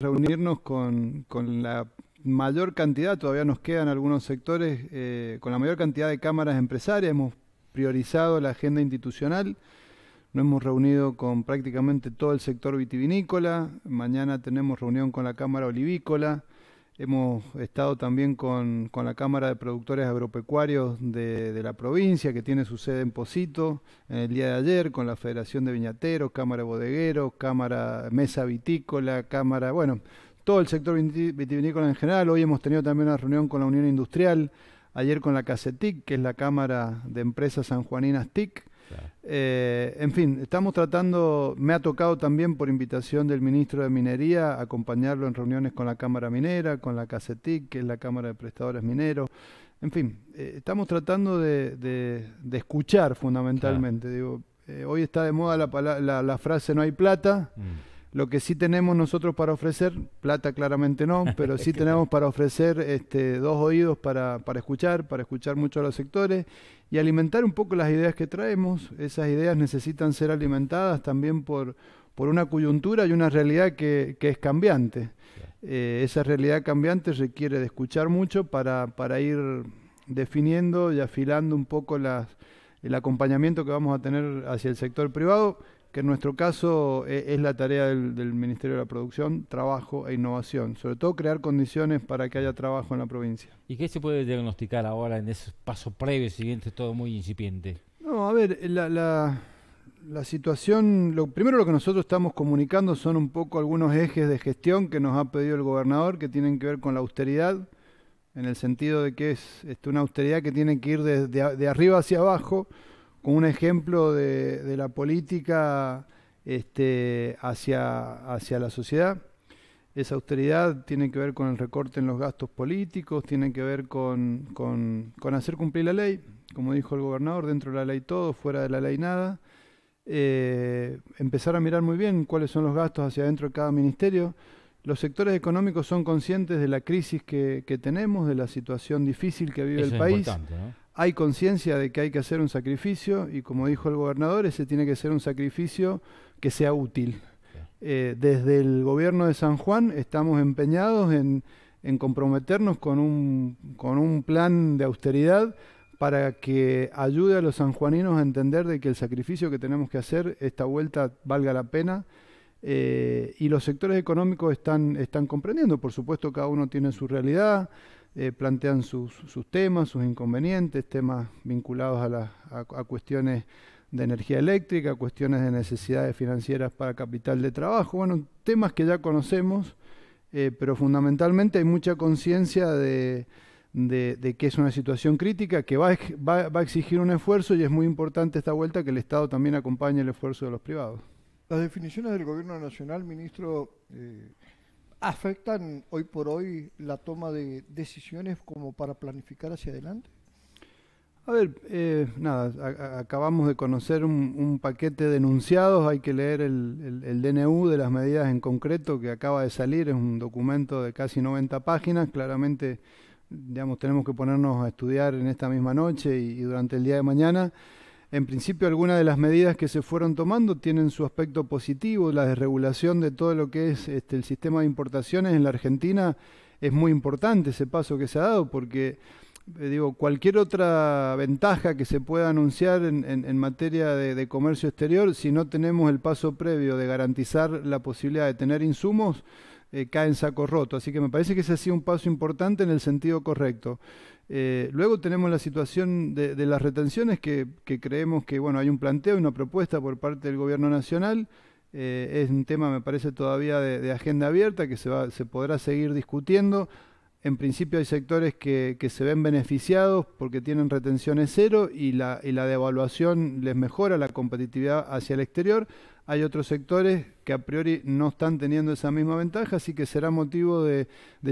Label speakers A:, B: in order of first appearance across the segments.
A: reunirnos con, la mayor cantidad, todavía nos quedan algunos sectores, eh, con la mayor cantidad de cámaras empresarias. Hemos priorizado la agenda institucional. Nos hemos reunido con prácticamente todo el sector vitivinícola. Mañana tenemos reunión con la Cámara Olivícola. Hemos estado también con, la Cámara de Productores Agropecuarios de, la provincia, que tiene su sede en Posito, en el día de ayer, con la Federación de Viñateros, Cámara de Bodegueros, Cámara Mesa Vitícola, Cámara, bueno, todo el sector vitivinícola en general. Hoy hemos tenido también una reunión con la Unión Industrial, ayer con la CACETIC, que es la Cámara de Empresas Sanjuaninas TIC eh, en fin, estamos tratando, me ha tocado también por invitación del ministro de Minería acompañarlo en reuniones con la Cámara Minera, con la CACETIC, que es la Cámara de Prestadores Mineros. En fin, eh, estamos tratando de, escuchar fundamentalmente. Digo, eh, hoy está de moda la, frase no hay plata. Mm. Lo que sí tenemos nosotros para ofrecer, plata claramente no, pero sí tenemos para ofrecer este, dos oídos para, escuchar, para escuchar mucho a los sectores y alimentar un poco las ideas que traemos. Esas ideas necesitan ser alimentadas también por, una coyuntura y una realidad que, es cambiante. Eh, esa realidad cambiante requiere de escuchar mucho para, para ir definiendo y afilando un poco el acompañamiento que vamos a tener hacia el sector privado que en nuestro caso eh, es la tarea del, Ministerio de la Producción, Trabajo e Innovación, sobre todo crear condiciones para que haya trabajo en la provincia.
B: ¿Y qué se puede diagnosticar ahora en ese paso previo, siguiente, todo muy incipiente?
A: No, a ver, eh, la, situación, lo primero lo que nosotros estamos comunicando son un poco algunos ejes de gestión que nos ha pedido el gobernador que tienen que ver con la austeridad, en el sentido de que es este, una austeridad que tiene que ir de arriba hacia abajo, con un ejemplo de, la política este, hacia, hacia la sociedad. Esa austeridad tiene que ver con el recorte en los gastos políticos, tiene que ver con, hacer cumplir la ley, como dijo el gobernador, dentro de la ley todo, fuera de la ley nada. Eh, empezar a mirar muy bien cuáles son los gastos hacia adentro de cada ministerio. Los sectores económicos son conscientes de la crisis que, tenemos, de la situación difícil que vive el país. ¿no? hay conciencia de que hay que hacer un sacrificio y como dijo el gobernador, ese tiene que ser un sacrificio que sea útil. Eh, desde el gobierno de San Juan estamos empeñados en, comprometernos con un, con un, plan de austeridad para que ayude a los sanjuaninos a entender de que el sacrificio que tenemos que hacer esta vuelta valga la pena. Eh, y los sectores económicos están, están comprendiendo, por supuesto cada uno tiene su realidad, eh, plantean sus, temas, sus inconvenientes, temas vinculados a, cuestiones de energía eléctrica, cuestiones de necesidades financieras para capital de trabajo, bueno, temas que ya conocemos, eh, pero fundamentalmente hay mucha conciencia de, que es una situación crítica que va, va, a exigir un esfuerzo y es muy importante esta vuelta que el Estado también acompañe el esfuerzo de los privados.
C: Las definiciones del Gobierno Nacional, ministro, eh, afectan hoy por hoy la toma de decisiones como para planificar hacia adelante?
A: A ver, eh, nada, acabamos de conocer un, paquete de enunciados, hay que leer el, DNU de las medidas en concreto que acaba de salir, es un documento de casi 90 páginas, claramente, digamos, tenemos que ponernos a estudiar en esta misma noche y durante el día de mañana. En principio, algunas de las medidas que se fueron tomando tienen su aspecto positivo. La desregulación de todo lo que es este, el sistema de importaciones en la Argentina es muy importante ese paso que se ha dado, porque eh, digo, cualquier otra ventaja que se pueda anunciar en, materia de, comercio exterior, si no tenemos el paso previo de garantizar la posibilidad de tener insumos, eh, cae en saco roto. Así que me parece que ese ha sido un paso importante en el sentido correcto. Eh, luego tenemos la situación de, las retenciones que, creemos que bueno hay un planteo, y una propuesta por parte del gobierno nacional. Eh, es un tema, me parece, todavía de, agenda abierta que se podrá seguir discutiendo en principio hay sectores que, se ven beneficiados porque tienen retenciones cero y la, devaluación les mejora la competitividad hacia el exterior. Hay otros sectores que a priori no están teniendo esa misma ventaja, así que será motivo de,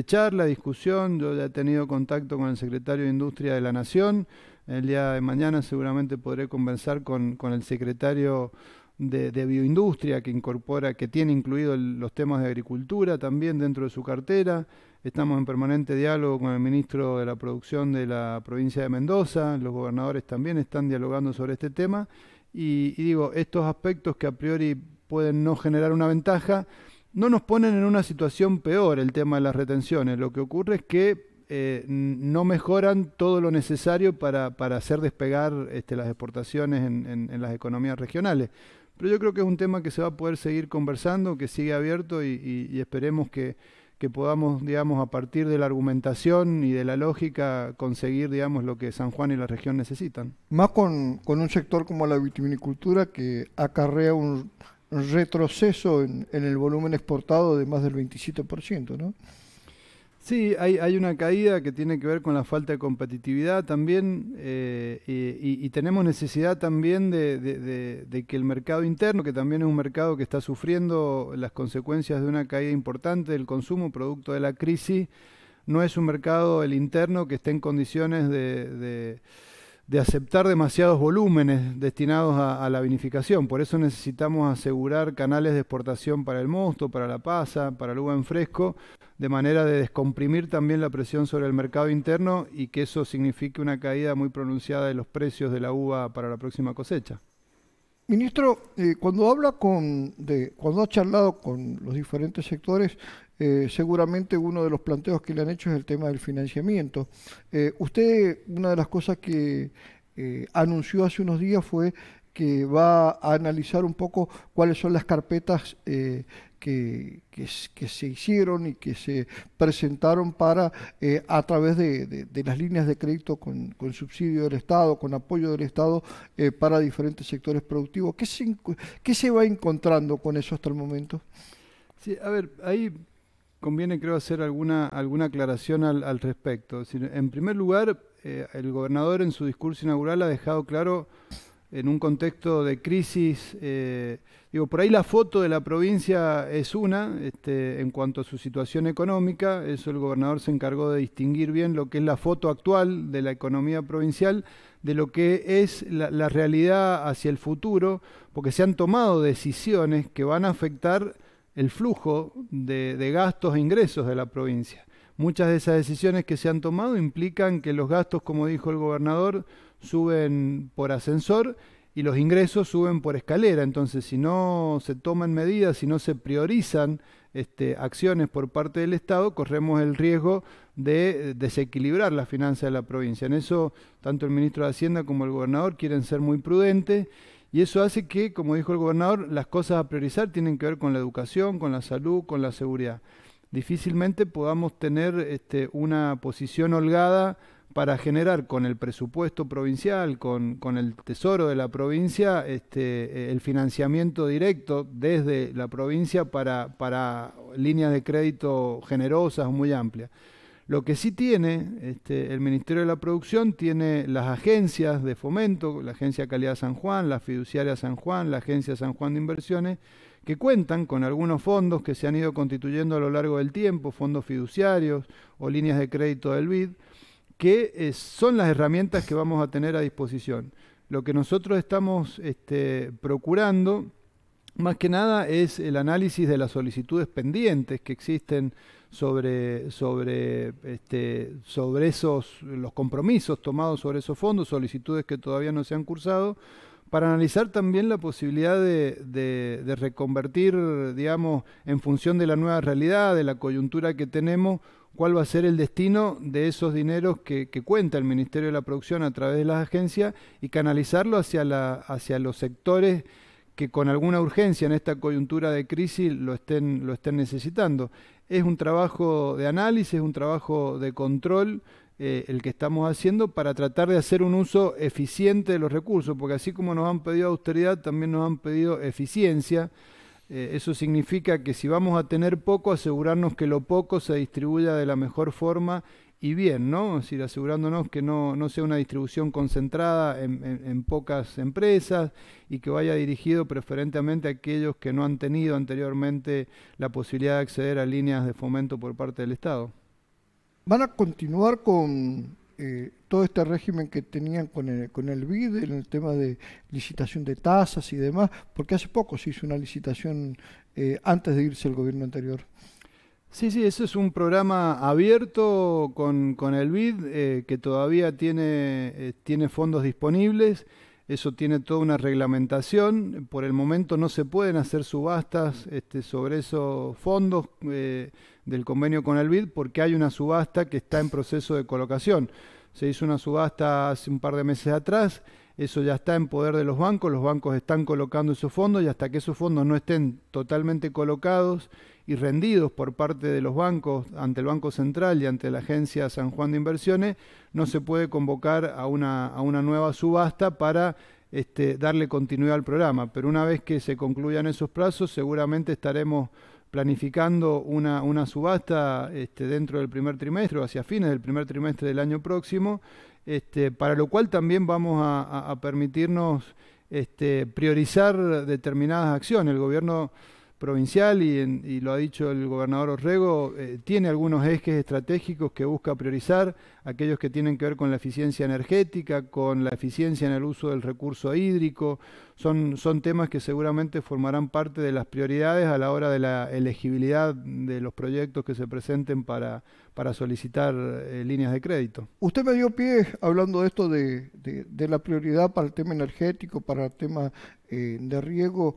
A: charla, discusión. Yo ya he tenido contacto con el secretario de Industria de la Nación. El día de mañana seguramente podré conversar con, el secretario de, bioindustria que incorpora, que tiene incluido los temas de agricultura también dentro de su cartera. Estamos en permanente diálogo con el ministro de la Producción de la provincia de Mendoza, los gobernadores también están dialogando sobre este tema y, digo, estos aspectos que a priori pueden no generar una ventaja, no nos ponen en una situación peor el tema de las retenciones. Lo que ocurre es que eh, no mejoran todo lo necesario para, hacer despegar este, las exportaciones en, las economías regionales. Pero yo creo que es un tema que se va a poder seguir conversando, que sigue abierto y esperemos que que podamos, digamos, a partir de la argumentación y de la lógica, conseguir, digamos, lo que San Juan y la región necesitan.
C: Más con, con un sector como la vitivinicultura que acarrea un retroceso en, en el volumen exportado de más del 27%, ¿no?
A: Sí, hay, hay, una caída que tiene que ver con la falta de competitividad también eh, y, tenemos necesidad también de, que el mercado interno, que también es un mercado que está sufriendo las consecuencias de una caída importante del consumo producto de la crisis, no es un mercado el interno que esté en condiciones de aceptar demasiados volúmenes destinados a, a, la vinificación. Por eso necesitamos asegurar canales de exportación para el mosto, para la pasa, para el uva en fresco, de manera de descomprimir también la presión sobre el mercado interno y que eso signifique una caída muy pronunciada de los precios de la uva para la próxima cosecha.
C: Ministro, eh, cuando habla con, cuando ha charlado con los diferentes sectores, eh, seguramente uno de los planteos que le han hecho es el tema del financiamiento. Eh, usted, una de las cosas que anunció hace unos días fue que va a analizar un poco cuáles son las carpetas que, que, se hicieron y que se presentaron para, eh, a través de, las líneas de crédito con, con, subsidio del Estado, con apoyo del Estado eh, para diferentes sectores productivos. ¿Qué se, ¿Qué se va encontrando con eso hasta el momento?
A: Sí, a ver, ahí conviene creo hacer alguna, alguna aclaración al, al respecto. en primer lugar, eh, el gobernador en su discurso inaugural ha dejado claro en un contexto de crisis. Eh, digo, por ahí la foto de la provincia es una, este, en cuanto a su situación económica, eso el gobernador se encargó de distinguir bien lo que es la foto actual de la economía provincial, de lo que es la, realidad hacia el futuro, porque se han tomado decisiones que van a afectar el flujo de gastos e ingresos de la provincia. Muchas de esas decisiones que se han tomado implican que los gastos, como dijo el gobernador, suben por ascensor y los ingresos suben por escalera. Entonces, si no se toman medidas, si no se priorizan este, acciones por parte del Estado, corremos el riesgo de eh, desequilibrar las finanzas de la provincia. En eso, tanto el ministro de Hacienda como el gobernador quieren ser muy prudentes. Y eso hace que, como dijo el gobernador, las cosas a priorizar tienen que ver con la educación, con la salud, con la seguridad. Difícilmente podamos tener este, una posición holgada para generar con el presupuesto provincial, con, el tesoro de la provincia, este, eh, el financiamiento directo desde la provincia para, líneas de crédito generosas, muy amplias. Lo que sí tiene este, el Ministerio de la Producción tiene las agencias de fomento, la Agencia Calidad San Juan, la Fiduciaria San Juan, la Agencia San Juan de Inversiones, que cuentan con algunos fondos que se han ido constituyendo a lo largo del tiempo, fondos fiduciarios o líneas de crédito del BID que eh, son las herramientas que vamos a tener a disposición. Lo que nosotros estamos este, procurando, más que nada, es el análisis de las solicitudes pendientes que existen sobre, sobre, este, sobre esos, los compromisos tomados sobre esos fondos, solicitudes que todavía no se han cursado, para analizar también la posibilidad de, de reconvertir, digamos, en función de la nueva realidad, de la coyuntura que tenemos, cuál va a ser el destino de esos dineros que, cuenta el Ministerio de la Producción a través de las agencias y canalizarlo hacia, la, hacia los sectores que con alguna urgencia en esta coyuntura de crisis lo estén, lo estén necesitando. Es un trabajo de análisis, es un trabajo de control eh, el que estamos haciendo para tratar de hacer un uso eficiente de los recursos, porque así como nos han pedido austeridad, también nos han pedido eficiencia. Eh, eso significa que si vamos a tener poco, asegurarnos que lo poco se distribuya de la mejor forma y bien, ¿no? Es decir, asegurándonos que no, no sea una distribución concentrada en, pocas empresas y que vaya dirigido preferentemente a aquellos que no han tenido anteriormente la posibilidad de acceder a líneas de fomento por parte del Estado.
C: ¿Van a continuar con eh, todo este régimen que tenían con el, con el BID en el tema de licitación de tasas y demás, porque hace poco se hizo una licitación eh, antes de irse el gobierno anterior.
A: Sí, sí, eso es un programa abierto con, el BID eh, que todavía tiene, eh, tiene fondos disponibles. Eso tiene toda una reglamentación. Por el momento no se pueden hacer subastas este, sobre esos fondos del convenio con el BID porque hay una subasta que está en proceso de colocación se hizo una subasta hace un par de meses atrás, eso ya está en poder de los bancos, los bancos están colocando esos fondos y hasta que esos fondos no estén totalmente colocados y rendidos por parte de los bancos ante el Banco Central y ante la Agencia San Juan de Inversiones, no se puede convocar a una, a una nueva subasta para este, darle continuidad al programa. Pero una vez que se concluyan esos plazos, seguramente estaremos planificando una, subasta este, dentro del primer trimestre o hacia fines del primer trimestre del año próximo, este, para lo cual también vamos a, permitirnos este, priorizar determinadas acciones. El gobierno provincial y, lo ha dicho el gobernador Orrego, eh, tiene algunos ejes estratégicos que busca priorizar, aquellos que tienen que ver con la eficiencia energética, con la eficiencia en el uso del recurso hídrico, son, son temas que seguramente formarán parte de las prioridades a la hora de la elegibilidad de los proyectos que se presenten para, para solicitar eh, líneas de crédito.
C: Usted me dio pie hablando de esto de, la prioridad para el tema energético, para el tema eh, de riego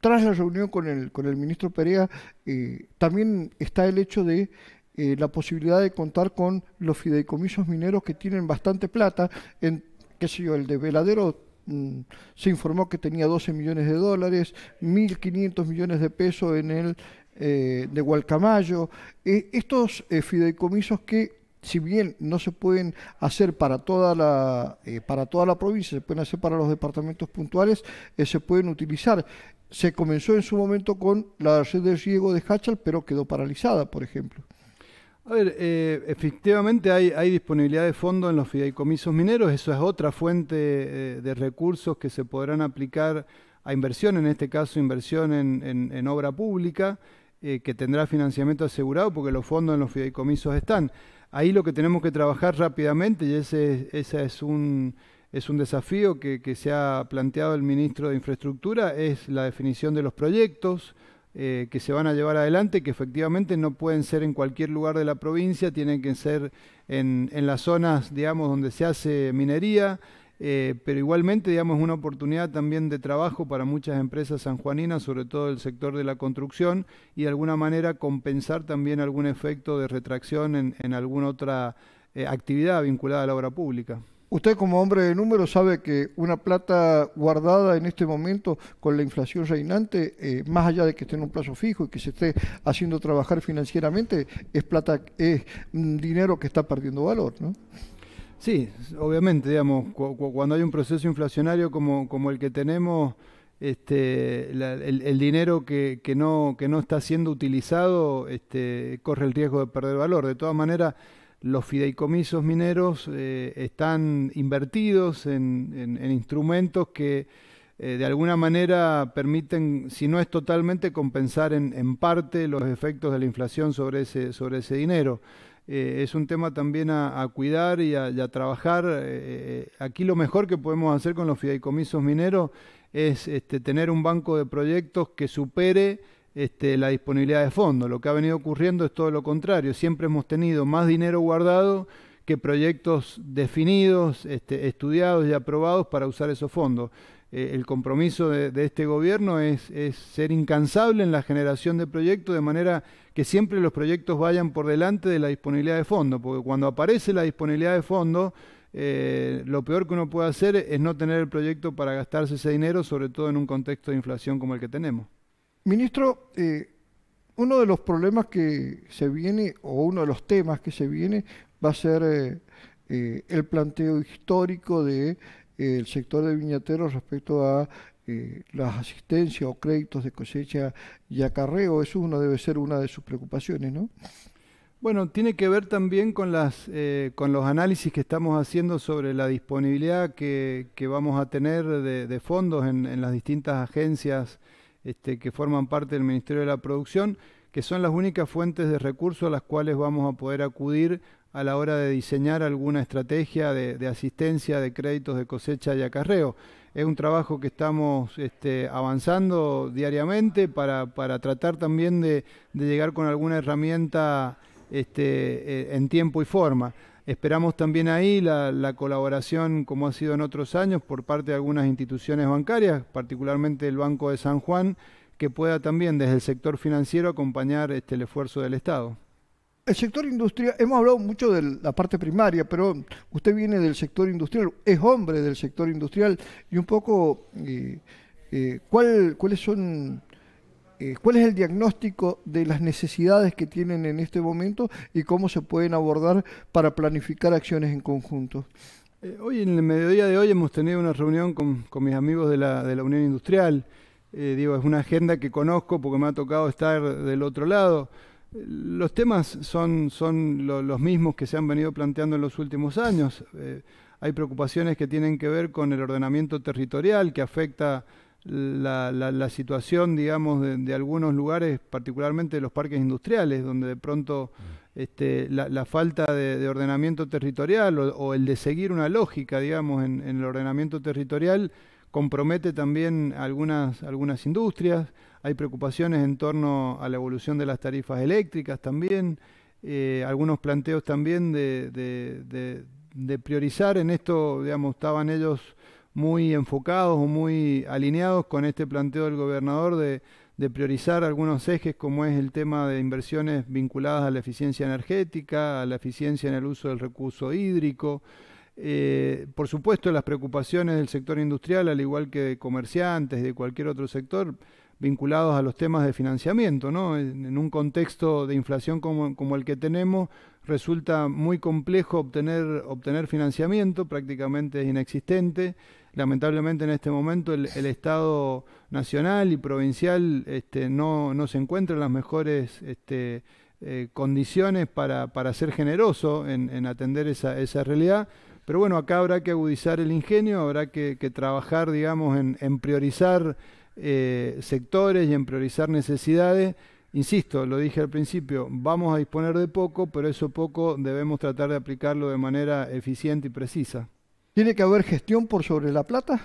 C: tras la reunión con el, con el ministro Perea, eh, también está el hecho de eh, la posibilidad de contar con los fideicomisos mineros que tienen bastante plata, en, qué sé yo, el de Veladero mm, se informó que tenía 12 millones de dólares, 1.500 millones de pesos en el eh, de Hualcamayo, estos fideicomisos que si bien no se pueden hacer para toda la, eh, para provincia, se pueden hacer para los departamentos puntuales, eh, se pueden utilizar. Se comenzó en su momento con la red de riego de Hachal, pero quedó paralizada, por ejemplo.
A: A ver, eh, efectivamente hay, disponibilidad de fondos en los fideicomisos mineros, eso es otra fuente de recursos que se podrán aplicar a inversión, en este caso inversión en, en obra pública. Eh, que tendrá financiamiento asegurado porque los fondos en los fideicomisos están. Ahí lo que tenemos que trabajar rápidamente, y ese, es, un, es un desafío que, se ha planteado el ministro de Infraestructura, es la definición de los proyectos eh, que se van a llevar adelante, que efectivamente no pueden ser en cualquier lugar de la provincia, tienen que ser en, en las zonas, digamos, donde se hace minería, eh, pero igualmente, digamos, es una oportunidad también de trabajo para muchas empresas sanjuaninas, sobre todo el sector de la construcción, y de alguna manera compensar también algún efecto de retracción en, alguna otra eh, actividad vinculada a la obra pública.
C: Usted como hombre de números sabe que una plata guardada en este momento con la inflación reinante, eh, más allá de que esté en un plazo fijo y que se esté haciendo trabajar financieramente, es plata, es mm, dinero que está perdiendo valor, ¿no?
A: Sí, obviamente, digamos, cuando hay un proceso inflacionario como, el que tenemos, este, el, dinero que, que, no, que no está siendo utilizado este, corre el riesgo de perder valor. De todas maneras, los fideicomisos mineros eh, están invertidos en, en, instrumentos que eh, de alguna manera permiten, si no es totalmente, compensar en, en parte los efectos de la inflación sobre ese, sobre ese dinero. Eh, es un tema también a, cuidar y a, trabajar. Eh, eh, aquí lo mejor que podemos hacer con los fideicomisos mineros es este, tener un banco de proyectos que supere este, la disponibilidad de fondos. Lo que ha venido ocurriendo es todo lo contrario. Siempre hemos tenido más dinero guardado que proyectos definidos, este, estudiados y aprobados para usar esos fondos. Eh, el compromiso de, este gobierno es, ser incansable en la generación de proyectos de manera que siempre los proyectos vayan por delante de la disponibilidad de fondo, porque cuando aparece la disponibilidad de fondo, eh, lo peor que uno puede hacer es no tener el proyecto para gastarse ese dinero, sobre todo en un contexto de inflación como el que tenemos.
C: Ministro, eh, uno de los problemas que se viene, o uno de los temas que se viene, va a ser el planteo histórico de el sector de viñateros respecto a eh, las asistencias o créditos de cosecha y acarreo. Eso uno debe ser una de sus preocupaciones, ¿no?
A: Bueno, tiene que ver también con, las, eh, con los análisis que estamos haciendo sobre la disponibilidad que, vamos a tener de, fondos en, las distintas agencias este, que forman parte del Ministerio de la Producción, que son las únicas fuentes de recursos a las cuales vamos a poder acudir a la hora de diseñar alguna estrategia de, asistencia de créditos de cosecha y acarreo. Es un trabajo que estamos este, avanzando diariamente para, tratar también de, llegar con alguna herramienta este, e, en tiempo y forma. Esperamos también ahí la, colaboración, como ha sido en otros años, por parte de algunas instituciones bancarias, particularmente el Banco de San Juan, que pueda también desde el sector financiero acompañar este, el esfuerzo del Estado el sector industrial, hemos hablado mucho de la parte
C: primaria, pero usted viene del sector industrial, es hombre del sector industrial, y un poco, eh, eh, ¿cuál, ¿cuáles son, eh, cuál es el diagnóstico de las necesidades que tienen en este momento y cómo se pueden abordar para planificar acciones en conjunto?
A: hoy, en el mediodía de hoy, hemos tenido una reunión con, mis amigos de la, de la Unión Industrial. digo, es una agenda que conozco porque me ha tocado estar del otro lado los temas son, los mismos que se han venido planteando en los últimos años. Eh, hay preocupaciones que tienen que ver con el ordenamiento territorial que afecta la, la, situación, digamos, de, algunos lugares, particularmente los parques industriales, donde de pronto este, la, falta de, ordenamiento territorial o, el de seguir una lógica, digamos, en el ordenamiento territorial compromete también algunas, algunas industrias, hay preocupaciones en torno a la evolución de las tarifas eléctricas también, eh, algunos planteos también de, priorizar en esto, digamos, estaban ellos muy enfocados o muy alineados con este planteo del gobernador de, priorizar algunos ejes como es el tema de inversiones vinculadas a la eficiencia energética, a la eficiencia en el uso del recurso hídrico, eh, por supuesto, las preocupaciones del sector industrial, al igual que de comerciantes, de cualquier otro sector, vinculados a los temas de financiamiento, ¿no? En, un contexto de inflación como, el que tenemos, resulta muy complejo obtener, financiamiento, prácticamente es inexistente. Lamentablemente en este momento el, Estado nacional y provincial este, no, se encuentra en las mejores este, eh, condiciones para, ser generoso en, en atender esa, esa realidad. Pero bueno, acá habrá que agudizar el ingenio, habrá que, trabajar, digamos, en, priorizar eh, sectores y en priorizar necesidades. Insisto, lo dije al principio, vamos a disponer de poco, pero eso poco debemos tratar de aplicarlo de manera eficiente y precisa. ¿Tiene que haber gestión por sobre la plata?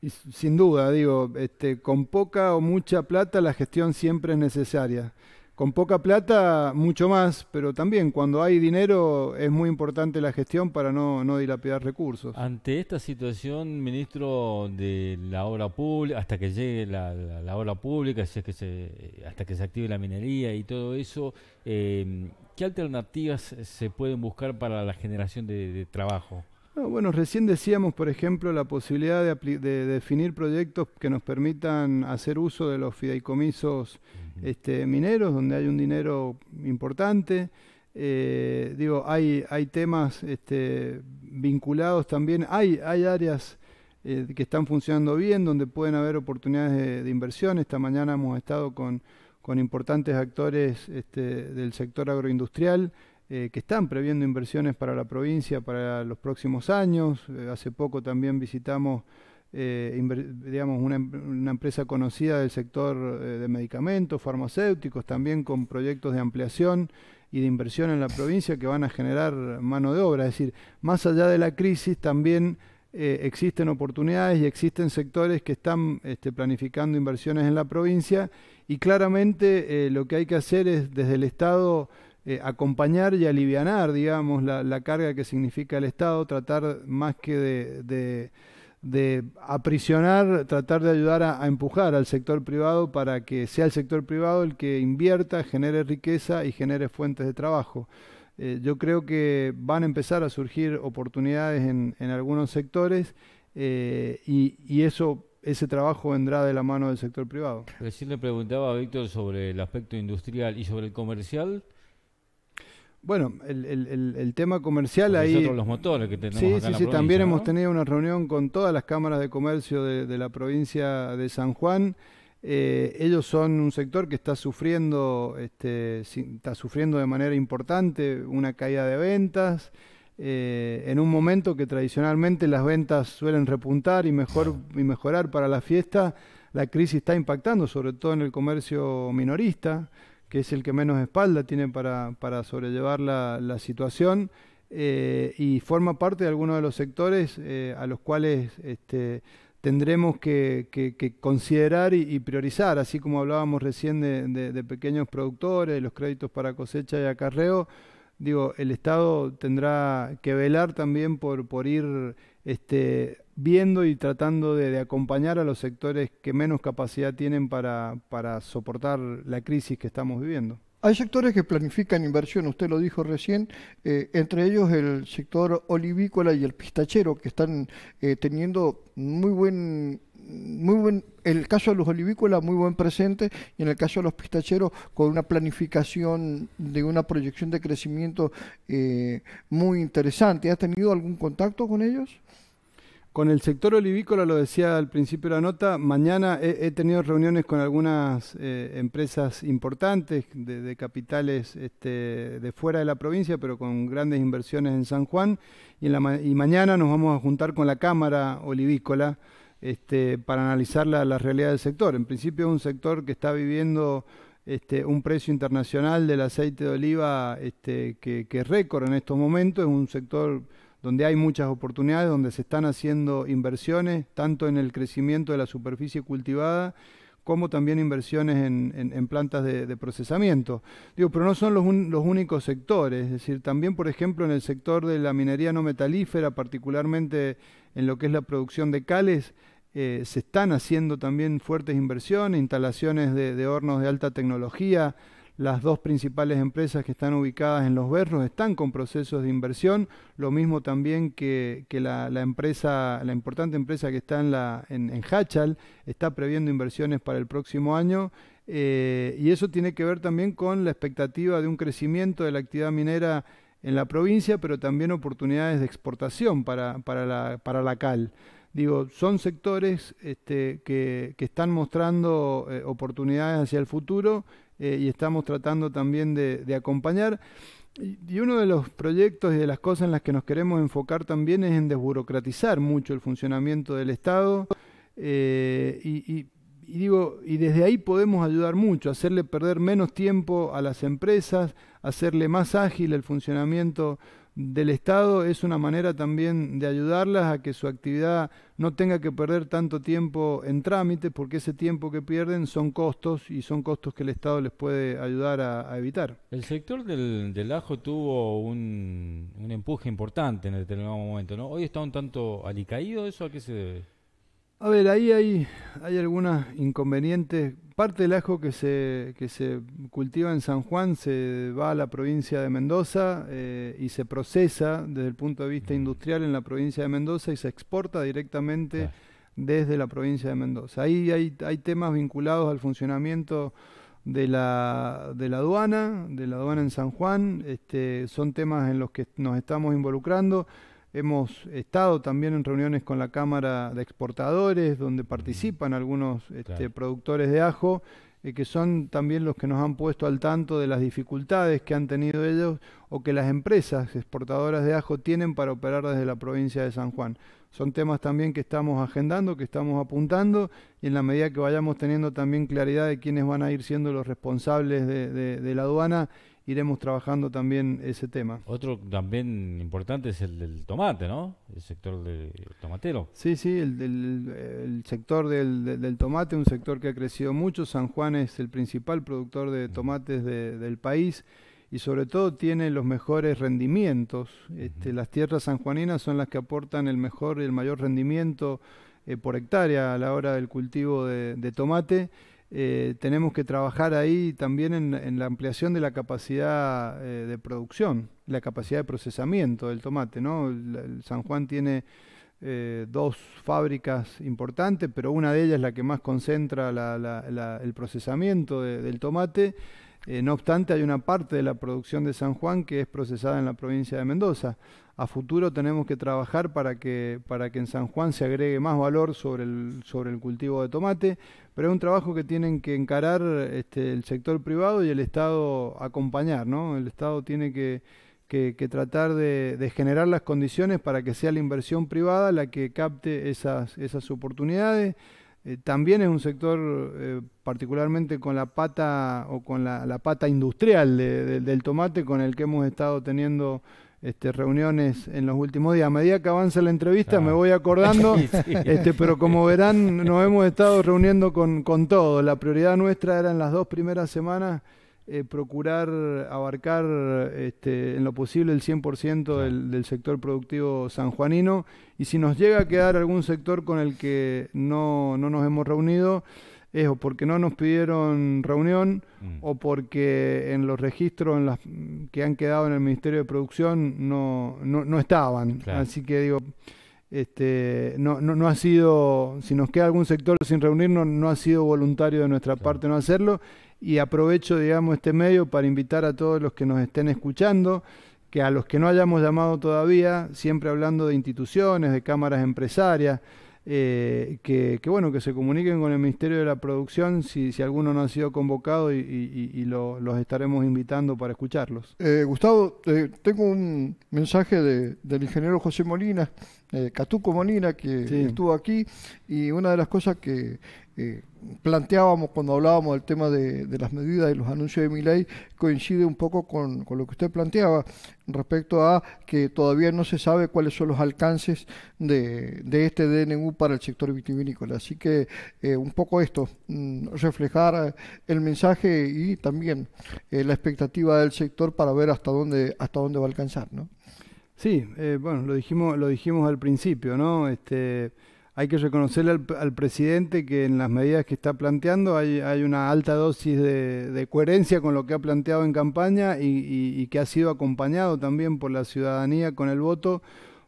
A: Y sin duda, digo, este, con poca o mucha plata la gestión siempre es necesaria. Con poca plata, mucho más, pero también cuando hay dinero es muy importante la gestión para no, dilapidar recursos.
B: Ante esta situación, ministro de la obra pública, hasta que llegue la, obra pública, hasta que se active la minería y todo eso, em, ¿qué alternativas se pueden buscar para la generación de, trabajo?
A: bueno, recién decíamos, por ejemplo, la posibilidad de, definir proyectos que nos permitan hacer uso de los fideicomisos. Este, mineros, donde hay un dinero importante. Eh, digo, hay, hay temas este, vinculados también, hay, hay áreas eh, que están funcionando bien, donde pueden haber oportunidades de, inversión. Esta mañana hemos estado con, con importantes actores este, del sector agroindustrial eh, que están previendo inversiones para la provincia para los próximos años. hace poco también visitamos eh, digamos, em-, una, empresa conocida del sector eh, de medicamentos, farmacéuticos, también con proyectos de ampliación y de inversión en la provincia que van a generar mano de obra. Es decir, más allá de la crisis también eh, existen oportunidades y existen sectores que están este, planificando inversiones en la provincia y claramente lo que hay que hacer es desde el Estado acompañar y alivianar, digamos, la, carga que significa el Estado, tratar más que de de aprisionar, tratar de ayudar a, empujar al sector privado para que sea el sector privado el que invierta, genere riqueza y genere fuentes de trabajo. Eh, yo creo que van a empezar a surgir oportunidades en, en algunos sectores eh, y, eso, ese trabajo vendrá de la mano del sector privado.
B: Recién le preguntaba a Víctor sobre el aspecto industrial y sobre el comercial.
A: Bueno, el, tema comercial ahí. Nosotros los motores que tenemos. Sí, acá sí, sí. También hemos tenido una reunión con todas las cámaras de comercio de, la provincia de San Juan. Eh, ellos son un sector que está sufriendo, este, está sufriendo de manera importante una caída de ventas. Eh, en un momento que tradicionalmente las ventas suelen repuntar y, y mejorar para la fiesta, la crisis está impactando sobre todo en el comercio minorista, que es el que menos espalda tiene para, sobrellevar la, situación eh, y forma parte de algunos de los sectores eh, a los cuales este, tendremos que, considerar y, priorizar, así como hablábamos recién de, de, pequeños productores, los créditos para cosecha y acarreo digo, el Estado tendrá que velar también por, por ir este, viendo y tratando de, acompañar a los sectores que menos capacidad tienen para, soportar la crisis que estamos viviendo.
C: Hay sectores que planifican inversión, usted lo dijo recién, eh, entre ellos el sector olivícola y el pistachero, que están eh, teniendo muy buen, muy buen, en el caso de los olivícolas, muy buen presente, y en el caso de los pistacheros, con una planificación de una proyección de crecimiento eh, muy interesante. ¿Has tenido
A: algún contacto con ellos? Con el sector olivícola, lo decía al principio de la nota, mañana he, tenido reuniones con algunas eh, empresas importantes de, capitales este, de fuera de la provincia, pero con grandes inversiones en San Juan, y, en la, mañana nos vamos a juntar con la Cámara Olivícola este, para analizar la, realidad del sector. En principio es un sector que está viviendo este, un precio internacional del aceite de oliva este, que, que es récord en estos momentos, es un sector donde hay muchas oportunidades, donde se están haciendo inversiones, tanto en el crecimiento de la superficie cultivada como también inversiones en, plantas de, procesamiento. Digo, pero no son los, únicos sectores, es decir, también, por ejemplo, en el sector de la minería no metalífera, particularmente en lo que es la producción de cales, eh, se están haciendo también fuertes inversiones, instalaciones de hornos de alta tecnología, las dos principales empresas que están ubicadas en Los Berros están con procesos de inversión, lo mismo también que, que la, empresa, la importante empresa que está en, la, en, Hachal, está previendo inversiones para el próximo año. Eh, y eso tiene que ver también con la expectativa de un crecimiento de la actividad minera en la provincia, pero también oportunidades de exportación para, para, la, para la cal. Digo, son sectores este, que, están mostrando eh, oportunidades hacia el futuro eh, y estamos tratando también de, acompañar. Y, uno de los proyectos y de las cosas en las que nos queremos enfocar también es en desburocratizar mucho el funcionamiento del Estado. Eh, digo, y desde ahí podemos ayudar mucho, hacerle perder menos tiempo a las empresas, hacerle más ágil el funcionamiento del Estado es una manera también de ayudarlas a que su actividad no tenga que perder tanto tiempo en trámites, porque ese tiempo que pierden son costos y son costos que el Estado les puede ayudar a,
B: evitar. El sector del, ajo tuvo un, un, empuje importante en determinado momento, ¿no? Hoy está un tanto alicaído, ¿eso a qué se debe?
A: A ver, ahí hay, hay algunas inconvenientes. Parte del ajo que se, que se cultiva en San Juan se va a la provincia de Mendoza eh, y se procesa desde el punto de vista industrial en la provincia de Mendoza y se exporta directamente desde la provincia de Mendoza. Ahí hay, hay temas vinculados al funcionamiento de la, de la aduana, de la aduana en San Juan. Este, son temas en los que nos estamos involucrando. Hemos estado también en reuniones con la Cámara de Exportadores, donde participan algunos este, productores de ajo, eh, que son también los que nos han puesto al tanto de las dificultades que han tenido ellos o que las empresas exportadoras de ajo tienen para operar desde la provincia de San Juan. Son temas también que estamos agendando, que estamos apuntando, y en la medida que vayamos teniendo también claridad de quiénes van a ir siendo los responsables de la aduana iremos trabajando también ese tema.
B: Otro también importante es el del tomate, ¿no? El sector del tomatero.
A: Sí, sí, el, sector del, del, tomate, un sector que ha crecido mucho. San Juan es el principal productor de mm. tomates del país y sobre todo tiene los mejores rendimientos. Este, las tierras sanjuaninas son las que aportan el mejor y el mayor rendimiento eh, por hectárea a la hora del cultivo de, de tomate eh, tenemos que trabajar ahí también en, la ampliación de la capacidad eh, de producción, la capacidad de procesamiento del tomate. San Juan tiene eh, dos fábricas importantes, pero una de ellas es la que más concentra el procesamiento del tomate. no obstante, hay una parte de la producción de San Juan que es procesada en la provincia de Mendoza a futuro tenemos que trabajar para que, para que en San Juan se agregue más valor sobre el, sobre el cultivo de tomate, pero es un trabajo que tienen que encarar este, el sector privado y el Estado acompañar, ¿no? El Estado tiene que, tratar de, generar las condiciones para que sea la inversión privada la que capte esas, esas oportunidades. Eh, también es un sector eh, particularmente con la pata o con la, pata industrial del tomate con el que hemos estado teniendo este, reuniones en los últimos días. A medida que avanza la entrevista me ah. voy acordando, este, pero como verán nos hemos estado reuniendo con, con todo. La prioridad nuestra era en las dos primeras semanas eh, procurar abarcar este, en lo posible el 100% del, del, sector productivo sanjuanino y si nos llega a quedar algún sector con el que no, no nos hemos reunido, es o porque no nos pidieron reunión mm. o porque en los registros en las, mm, que han quedado en el Ministerio de Producción no, estaban. Así que digo, este, no, no, ha sido, si nos queda algún sector sin reunirnos, no ha sido voluntario de nuestra parte no hacerlo. Y aprovecho, digamos, este medio para invitar a todos los que nos estén escuchando que a los que no hayamos llamado todavía, siempre hablando de instituciones, de cámaras empresarias, eh, que, que, bueno, que se comuniquen con el Ministerio de la Producción si, alguno no ha sido convocado y, los estaremos invitando para escucharlos.
C: Eh, Gustavo, tengo un mensaje del ingeniero José Molina, eh, Catuco Molina, que estuvo aquí, y una de las cosas que eh, planteábamos cuando hablábamos del tema de, las medidas y los anuncios de mi ley, coincide un poco con, lo que usted planteaba respecto a que todavía no se sabe cuáles son los alcances de, de este DNU para el sector vitivinícola. Así que eh, un poco esto, mm, reflejar eh, el mensaje y también la expectativa del sector para ver hasta dónde, hasta dónde va a alcanzar. ¿no?
A: Sí, bueno, lo dijimos, lo dijimos al principio, ¿no? Este, hay que reconocerle al, presidente que en las medidas que está planteando hay, una alta dosis de, coherencia con lo que ha planteado en campaña y, que ha sido acompañado también por la ciudadanía con el voto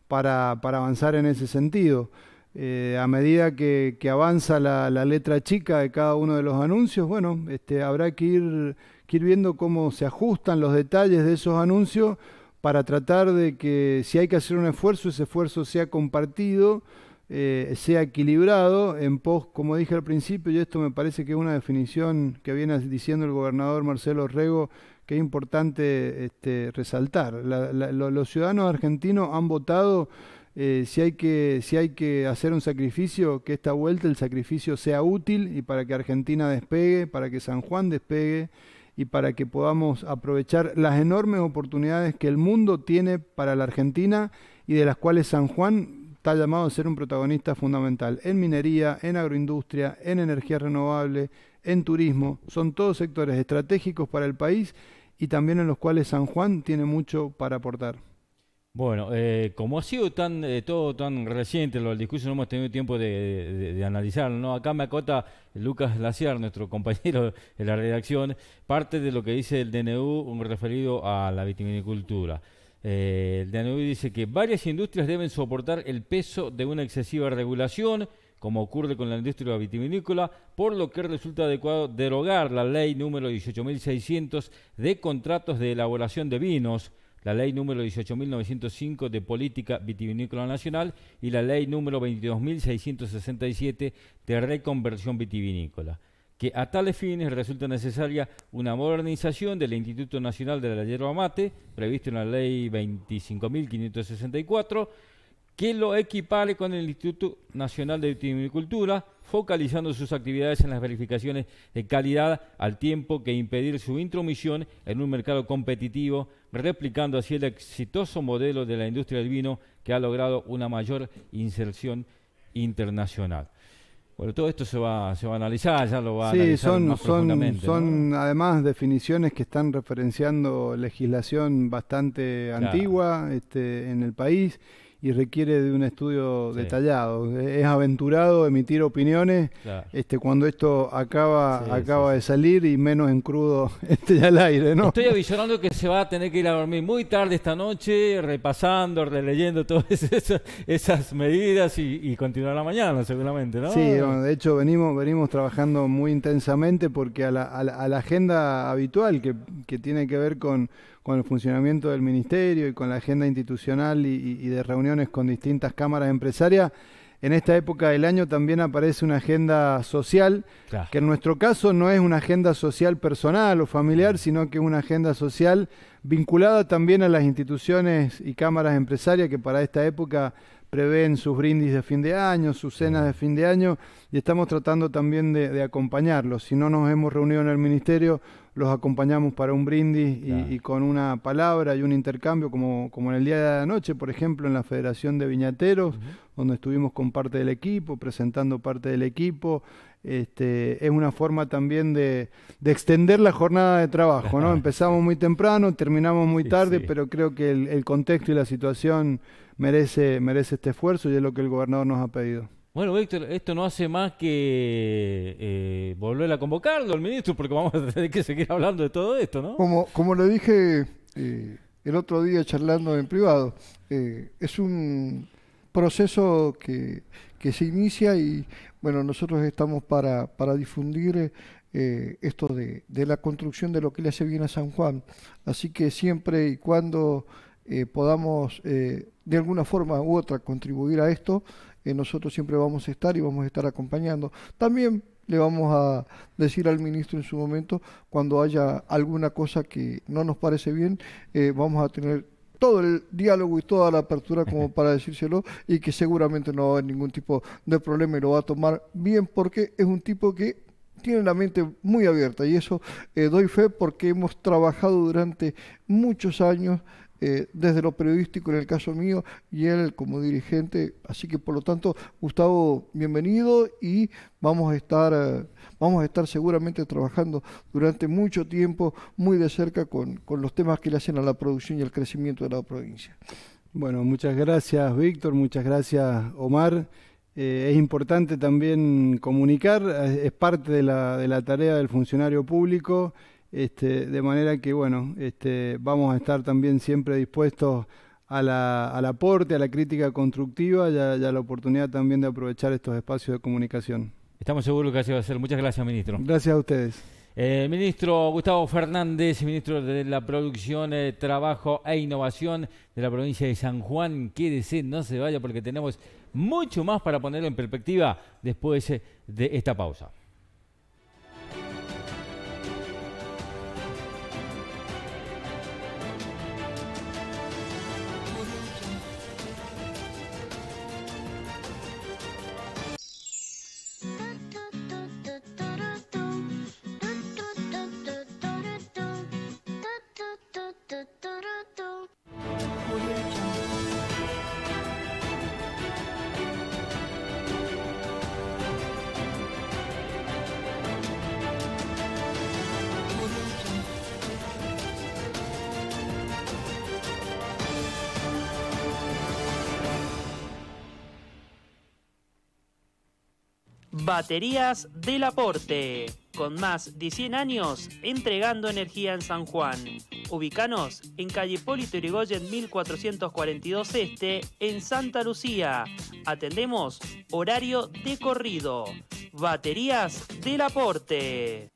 A: para, avanzar en ese sentido. Eh, a medida que, avanza la, letra chica de cada uno de los anuncios, bueno, este, habrá que ir, que ir viendo cómo se ajustan los detalles de esos anuncios para tratar de que si hay que hacer un esfuerzo, ese esfuerzo sea compartido eh, sea equilibrado en pos, como dije al principio, y esto me parece que es una definición que viene diciendo el gobernador Marcelo Rego, que es importante este, resaltar. los ciudadanos argentinos han votado eh, si, hay que, si hay que hacer un sacrificio, que esta vuelta el sacrificio sea útil y para que Argentina despegue, para que San Juan despegue y para que podamos aprovechar las enormes oportunidades que el mundo tiene para la Argentina y de las cuales San Juan está llamado a ser un protagonista fundamental en minería, en agroindustria, en energía renovable, en turismo. Son todos sectores estratégicos para el país y también en los cuales San Juan tiene mucho para aportar.
B: Bueno, eh, como ha sido tan eh, todo tan reciente el discurso, no hemos tenido tiempo de, analizarlo. Acá me acota Lucas Laciar, nuestro compañero de la redacción, parte de lo que dice el DNU referido a la vitivinicultura. Eh, el de Danubio dice que varias industrias deben soportar el peso de una excesiva regulación, como ocurre con la industria vitivinícola, por lo que resulta adecuado derogar la ley número 18.600 de contratos de elaboración de vinos, la ley número 18.905 de política vitivinícola nacional y la ley número 22.667 de reconversión vitivinícola que a tales fines resulta necesaria una modernización del Instituto Nacional de la Yerba Mate, previsto en la Ley 25.564, que lo equipare con el Instituto Nacional de Viticultura, focalizando sus actividades en las verificaciones de calidad, al tiempo que impedir su intromisión en un mercado competitivo, replicando así el exitoso modelo de la industria del vino que ha logrado una mayor inserción internacional. Bueno, todo esto se va, se va a analizar, ya lo va a analizar son, más son, son
A: además definiciones que están referenciando legislación bastante antigua este, en el país y requiere de un estudio detallado. Es aventurado emitir opiniones este, cuando esto acaba, acaba de salir y menos en crudo este, al aire, ¿no? Estoy
B: avisando que se va a tener que ir a dormir muy tarde esta noche, repasando, releyendo todas esas, medidas y, continuar la mañana seguramente, ¿no? Sí, de
A: hecho venimos, venimos trabajando muy intensamente porque a la, agenda habitual que, que tiene que ver con con el funcionamiento del ministerio y con la agenda institucional y, de reuniones con distintas cámaras empresarias, en esta época del año también aparece una agenda social, que en nuestro caso no es una agenda social personal o familiar, mm. sino que es una agenda social vinculada también a las instituciones y cámaras empresarias que para esta época prevén sus brindis de fin de año, sus cenas de mm. fin de año, y estamos tratando también de acompañarlos. Si no nos hemos reunido en el ministerio, los acompañamos para un brindis y, con una palabra y un intercambio, como, como en el día de la noche, por ejemplo, en la Federación de Viñateros, donde estuvimos con parte del equipo, presentando parte del equipo. Este, es una forma también de, de extender la jornada de trabajo, ¿no? Empezamos muy temprano, terminamos muy tarde, pero creo que el, el contexto y la situación merece, merece este esfuerzo y es lo que el gobernador nos ha pedido.
B: Bueno, Víctor, esto no hace más que eh, volver a convocarlo al ministro, porque vamos a tener que seguir hablando de todo esto, ¿no?
A: Como, como
C: le dije eh, el otro día charlando en privado, eh, es un proceso que, que, se inicia y, bueno, nosotros estamos para, para difundir esto de, de, la construcción de lo que le hace bien a San Juan. Así que siempre y cuando podamos, de alguna forma u otra, contribuir a esto, nosotros siempre vamos a estar y vamos a estar acompañando. También le vamos a decir al ministro en su momento, cuando haya alguna cosa que no nos parece bien, eh, vamos a tener todo el diálogo y toda la apertura como para decírselo y que seguramente no va a haber ningún tipo de problema y lo va a tomar bien porque es un tipo que tiene la mente muy abierta y eso eh, doy fe porque hemos trabajado durante muchos años eh, desde lo periodístico en el caso mío y él como dirigente. Así que por lo tanto, Gustavo, bienvenido y vamos a estar, eh, vamos a estar seguramente trabajando durante mucho tiempo muy de cerca con,
A: los temas que le hacen a la producción y al crecimiento de la provincia. Bueno, muchas gracias Víctor, muchas gracias Omar. Eh, es importante también comunicar, es parte de la, de la tarea del funcionario público este, de manera que, bueno, este, vamos a estar también siempre dispuestos a la, al aporte, a la crítica constructiva y a, la oportunidad también de aprovechar estos espacios de comunicación.
B: Estamos seguros que así va a ser. Muchas gracias, ministro. Gracias a ustedes. Eh, ministro Gustavo Fernández, ministro de la Producción, eh, Trabajo e Innovación de la provincia de San Juan. Quédese, no se vaya porque tenemos mucho más para ponerlo en perspectiva después eh, de esta pausa.
D: Baterías del Aporte, con más de 100 años entregando energía en San Juan. Ubicanos en calle Polito Irigoyen 1442 Este, en Santa Lucía. Atendemos horario de corrido. Baterías del Aporte.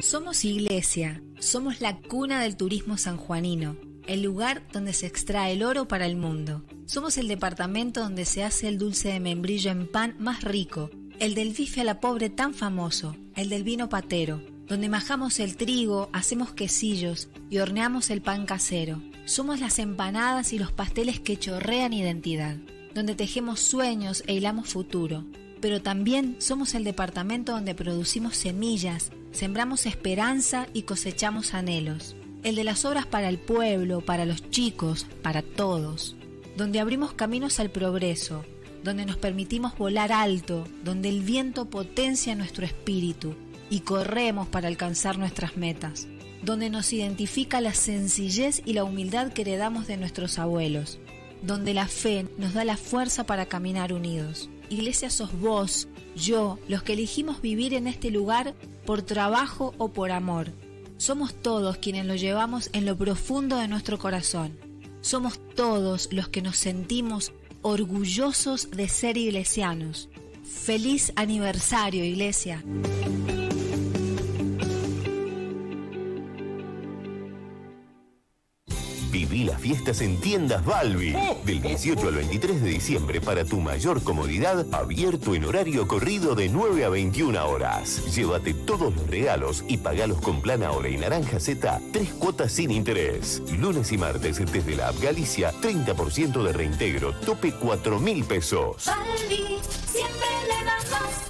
D: Somos Iglesia, somos la cuna del turismo sanjuanino, el lugar donde se extrae el oro para el mundo. Somos el departamento donde se hace el dulce de membrillo en pan más rico el del bife a la pobre tan famoso, el del vino patero, donde majamos el trigo, hacemos quesillos y horneamos el pan casero. Somos las empanadas y los pasteles que chorrean identidad, donde tejemos sueños e hilamos futuro. Pero también somos el departamento donde producimos semillas, sembramos esperanza y cosechamos anhelos. El de las obras para el pueblo, para los chicos, para todos. Donde abrimos caminos al progreso, donde nos permitimos volar alto, donde el viento potencia nuestro espíritu y corremos para alcanzar nuestras metas, donde nos identifica la sencillez y la humildad que heredamos de nuestros abuelos, donde la fe nos da la fuerza para caminar unidos. Iglesia sos vos, yo, los que elegimos vivir en este lugar por trabajo o por amor. Somos todos quienes lo llevamos en lo profundo de nuestro corazón. Somos todos los que nos sentimos orgullosos de ser iglesianos. Feliz aniversario, iglesia.
B: fiestas en tiendas Balbi. Oh, oh, Del 18 al 23 de diciembre para tu mayor comodidad, abierto en horario corrido de 9 a 21 horas. Llévate todos los regalos y pagalos con Plana Ola y naranja Z, tres cuotas sin interés. Lunes y martes desde la App Galicia, 30% de reintegro, tope 4 mil pesos.
D: Balbi, siempre le